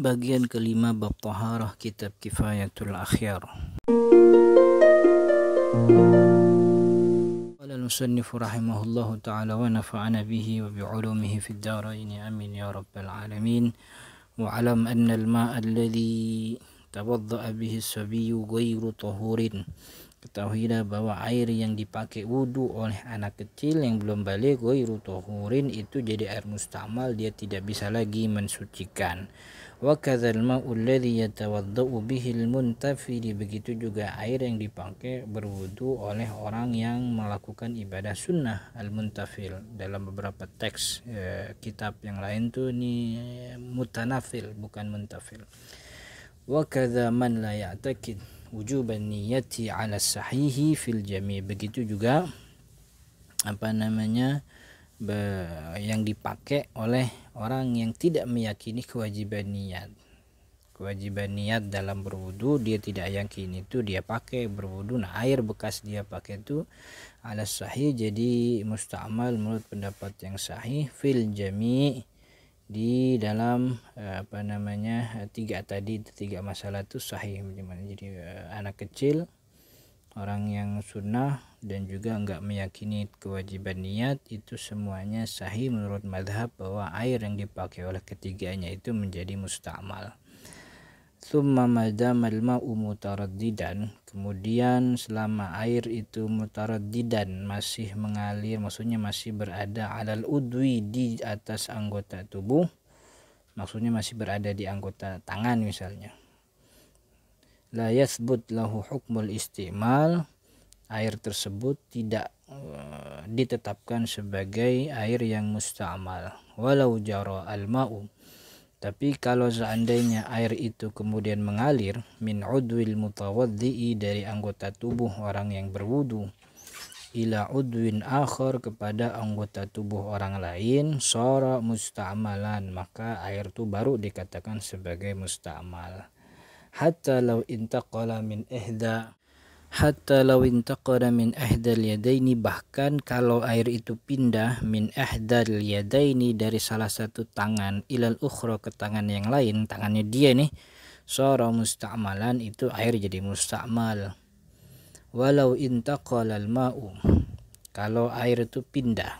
Bagian kelima bab Taharah kitab Kifayatul Akhyar. Qala al rahimahullahu ta'ala wa nafa'ana bihi wa bi'ulumihi fid darain amin ya rabbal alamin. واعلم أن الماء الذي tawadda'a bihi sabiyu ghairu tahurin. Ketahuilah bahwa air yang dipakai wudhu oleh anak kecil yang belum balik ghairu tahurin itu jadi air mustamal dia tidak bisa lagi mensucikan. وكذا الماء الذي يتوضأ به المنتفil begitu juga air yang dipakai berwudu oleh orang yang melakukan ibadah sunnah al-muntafil dalam beberapa teks e, kitab yang lain tuh ini eh, mutanafil bukan muntafil وكذا man la ya'takid wujuban niyati ala sahihi fil jami begitu juga apa namanya yang dipakai oleh orang yang tidak meyakini kewajiban niat kewajiban niat dalam berwudu dia tidak yakin itu dia pakai berwudu nah air bekas dia pakai itu ala sahih jadi mustamal menurut pendapat yang sahih fil jami di dalam eh, apa namanya eh, tiga tadi tiga masalah itu sahih jadi eh, anak kecil orang yang sunnah dan juga enggak meyakini kewajiban niat itu semuanya sahih menurut madhab bahwa air yang dipakai oleh ketiganya itu menjadi mustamal. Thumma al ma'u mutaraddidan Kemudian selama air itu mutaraddidan Masih mengalir maksudnya masih berada alal udwi di atas anggota tubuh Maksudnya masih berada di anggota tangan misalnya la yasbut lahu hukmul istimal air tersebut tidak eh, ditetapkan sebagai air yang mustamal walau jaro al ma'u tapi kalau seandainya air itu kemudian mengalir min udwil mutawaddi'i dari anggota tubuh orang yang berwudu ila udwin akhir kepada anggota tubuh orang lain sora musta'malan maka air itu baru dikatakan sebagai musta'mal hatta law intaqala min ihda hatta law intaqala min ahdal yadaini bahkan kalau air itu pindah min ahdal yadaini dari salah satu tangan ilal ukhra ke tangan yang lain tangannya dia nih sora musta'malan itu air jadi musta'mal walau intaqala al ma'u kalau air itu pindah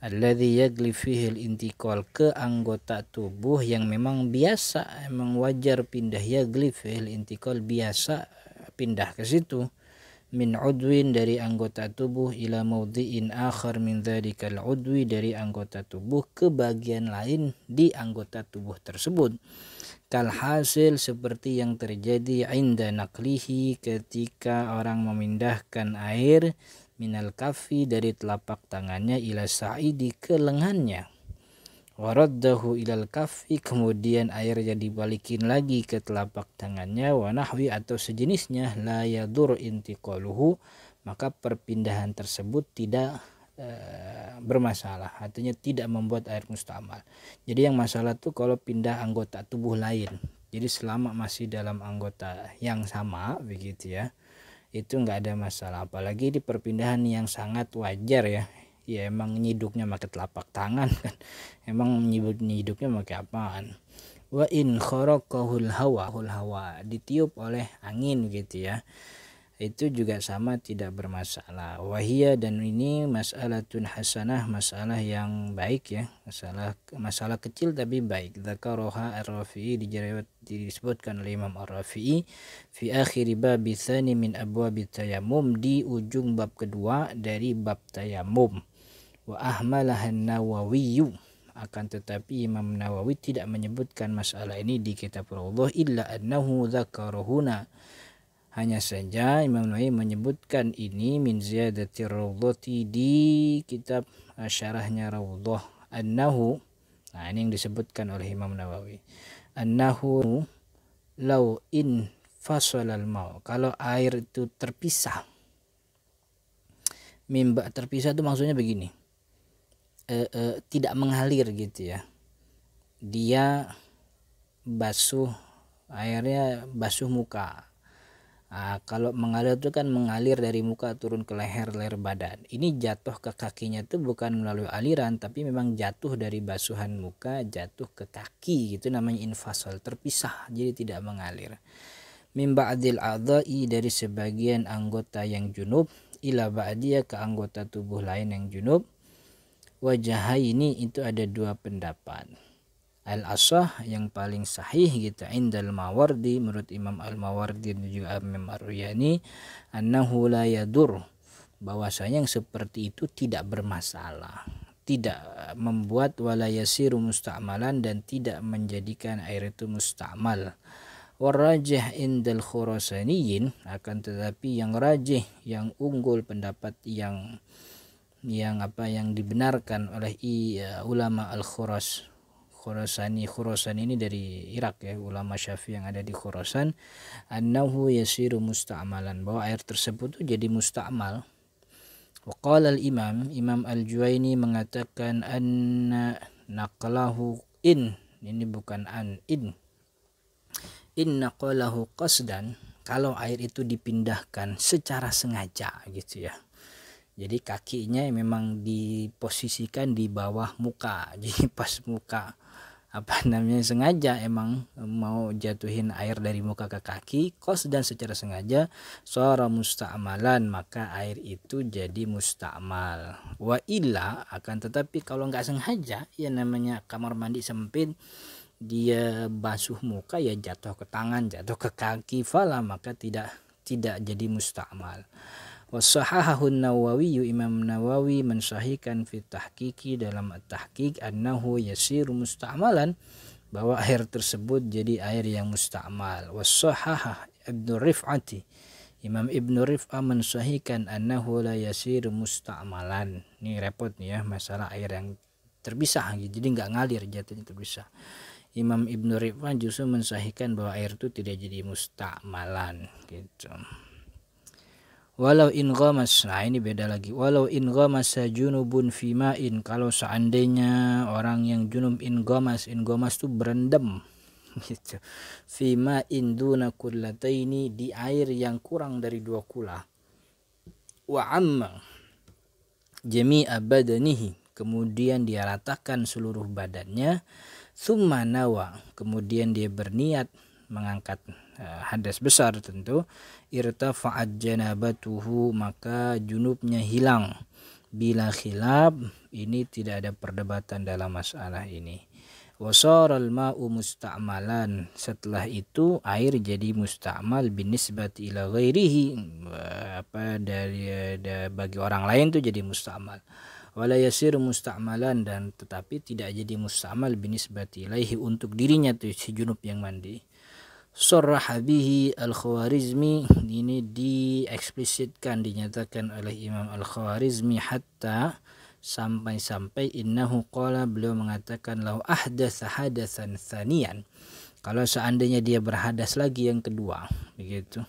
alladhi yagli fihi intikal ke anggota tubuh yang memang biasa emang wajar pindah yagli fihi intikal biasa pindah ke situ min udwin dari anggota tubuh ila maudhi'in akhar min dzalikal udwi dari anggota tubuh ke bagian lain di anggota tubuh tersebut kal hasil seperti yang terjadi inda naklihi ketika orang memindahkan air minal kafi dari telapak tangannya ila sa'idi ke lengannya waraddahu ilal kafi kemudian airnya dibalikin lagi ke telapak tangannya wanahwi atau sejenisnya la yadur intiqaluhu maka perpindahan tersebut tidak e, bermasalah artinya tidak membuat air mustamal jadi yang masalah tuh kalau pindah anggota tubuh lain jadi selama masih dalam anggota yang sama begitu ya itu nggak ada masalah apalagi di perpindahan yang sangat wajar ya ya emang nyiduknya pakai telapak tangan kan emang nyibuk nyiduknya pakai apaan wa in kharaqahul hawa hul hawa ditiup oleh angin gitu ya itu juga sama tidak bermasalah wahia dan ini tun hasanah masalah yang baik ya masalah masalah kecil tapi baik zakaroha ar-rafi'i disebutkan oleh Imam ar fi akhir bab min abwa tayamum di ujung bab kedua dari bab tayamum wa ahmalahan nawawiyu akan tetapi Imam Nawawi tidak menyebutkan masalah ini di kitab Allah illa annahu dzakarahuna hanya saja Imam Nawawi menyebutkan ini min ziyadati rawdhati di kitab eh, syarahnya Rawdhah annahu nah ini yang disebutkan oleh Imam Nawawi annahu lau in fasalal mau kalau air itu terpisah mimba terpisah itu maksudnya begini Eh, eh, tidak mengalir gitu ya dia basuh airnya basuh muka Nah, kalau mengalir itu kan mengalir dari muka turun ke leher leher badan. Ini jatuh ke kakinya itu bukan melalui aliran tapi memang jatuh dari basuhan muka jatuh ke kaki gitu namanya infasol terpisah jadi tidak mengalir. Mimba adil adai dari sebagian anggota yang junub ila ba'diyah ke anggota tubuh lain yang junub ini itu ada dua pendapat al asah yang paling sahih gitu indal mawardi menurut Imam al mawardi dan juga Imam Aruyani annahu la yadur bahwasanya yang seperti itu tidak bermasalah tidak membuat walayasiru musta'malan dan tidak menjadikan air itu musta'mal warajih indal khurasaniyin akan tetapi yang rajih yang unggul pendapat yang yang apa yang dibenarkan oleh i, uh, ulama al-Khuras Khurasani Khurasan ini dari Irak ya ulama Syafi'i yang ada di Khurasan annahu yasiru musta'malan bahwa air tersebut tuh jadi musta'mal Waqala al-Imam Imam Al-Juwaini mengatakan anna naqalahu in ini bukan an in in naqalahu qasdan kalau air itu dipindahkan secara sengaja gitu ya jadi kakinya memang diposisikan di bawah muka jadi pas muka apa namanya sengaja emang mau jatuhin air dari muka ke kaki kos dan secara sengaja suara musta'malan maka air itu jadi musta'mal wa illa akan tetapi kalau nggak sengaja ya namanya kamar mandi sempit dia basuh muka ya jatuh ke tangan jatuh ke kaki fala maka tidak tidak jadi musta'mal Wasahahahu Nawawi Imam Nawawi mensahikan fitahkiki tahqiqi dalam tahqiq annahu yasiru musta'malan bahwa air tersebut jadi air yang musta'mal. Wasahahah Ibnu Rif'ati Imam Ibnu Rif'a mensahikan annahu la yasiru musta'malan. Ini repot nih ya masalah air yang terpisah gitu, jadi nggak ngalir jatuhnya terpisah. Imam Ibnu Rif'ah justru mensahikan bahwa air itu tidak jadi musta'malan gitu walau in ghamas nah ini beda lagi walau in ghamas junubun fi ma'in kalau seandainya orang yang junub in ghamas in ghamas tuh berendam gitu fi ma'in duna kullataini di air yang kurang dari dua kula wa amma jami'a badanihi kemudian dia ratakan seluruh badannya summa nawa kemudian dia berniat mengangkat uh, hadas besar tentu irtafa'at janabatuhu maka junubnya hilang bila khilaf ini tidak ada perdebatan dalam masalah ini wasaral ma'u musta'malan setelah itu air jadi musta'mal binisbat ila ghairihi eh, apa dari ada bagi orang lain tuh jadi musta'mal wala yasir musta'malan dan tetapi tidak jadi musta'mal binisbat ilaihi untuk dirinya tuh si junub yang mandi Sorraha bihi al-Khawarizmi ini dieksplisitkan dinyatakan oleh Imam al-Khawarizmi hatta sampai-sampai innahu qala beliau mengatakan lau ahdatsa hadatsan tsaniyan kalau seandainya dia berhadas lagi yang kedua begitu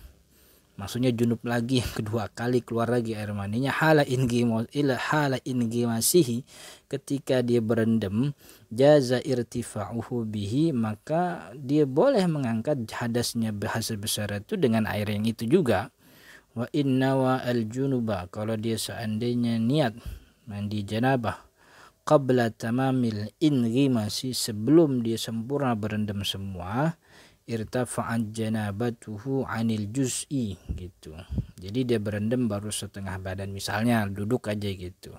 maksudnya junub lagi yang kedua kali keluar lagi air maninya hala ingi hala ingi masih ketika dia berendam jaza irtifa'uhu bihi maka dia boleh mengangkat hadasnya bahasa besar itu dengan air yang itu juga wa inna wa al junuba kalau dia seandainya niat mandi janabah qabla tamamil masih sebelum dia sempurna berendam semua irtafa'an janabatuhu anil juz'i gitu. Jadi dia berendam baru setengah badan misalnya duduk aja gitu.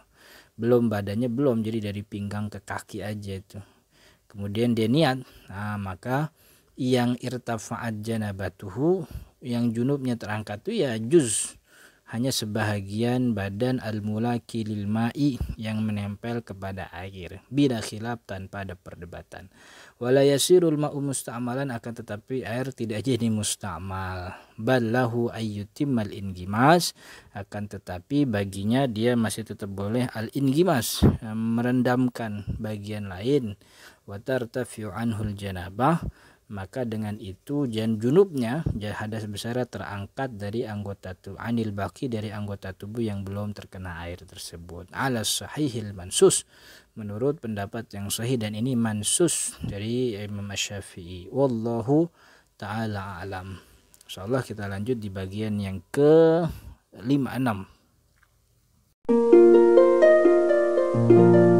Belum badannya belum jadi dari pinggang ke kaki aja itu. Kemudian dia niat, nah, maka yang irtafa'at janabatuhu yang junubnya terangkat itu ya juz hanya sebahagian badan al-mulaki lil ma'i yang menempel kepada air bila khilaf tanpa ada perdebatan. Walayasirul ma'u musta'malan akan tetapi air tidak jadi musta'mal ballahu ayyutimmal ingimas akan tetapi baginya dia masih tetap boleh al ingimas merendamkan bagian lain watar tartafi'u anhul janabah maka dengan itu jan junubnya hadas besar terangkat dari anggota tubuh anil baki dari anggota tubuh yang belum terkena air tersebut alas sahihil mansus menurut pendapat yang sahih dan ini mansus dari Imam Syafi'i wallahu taala alam insyaallah kita lanjut di bagian yang ke 56 Thank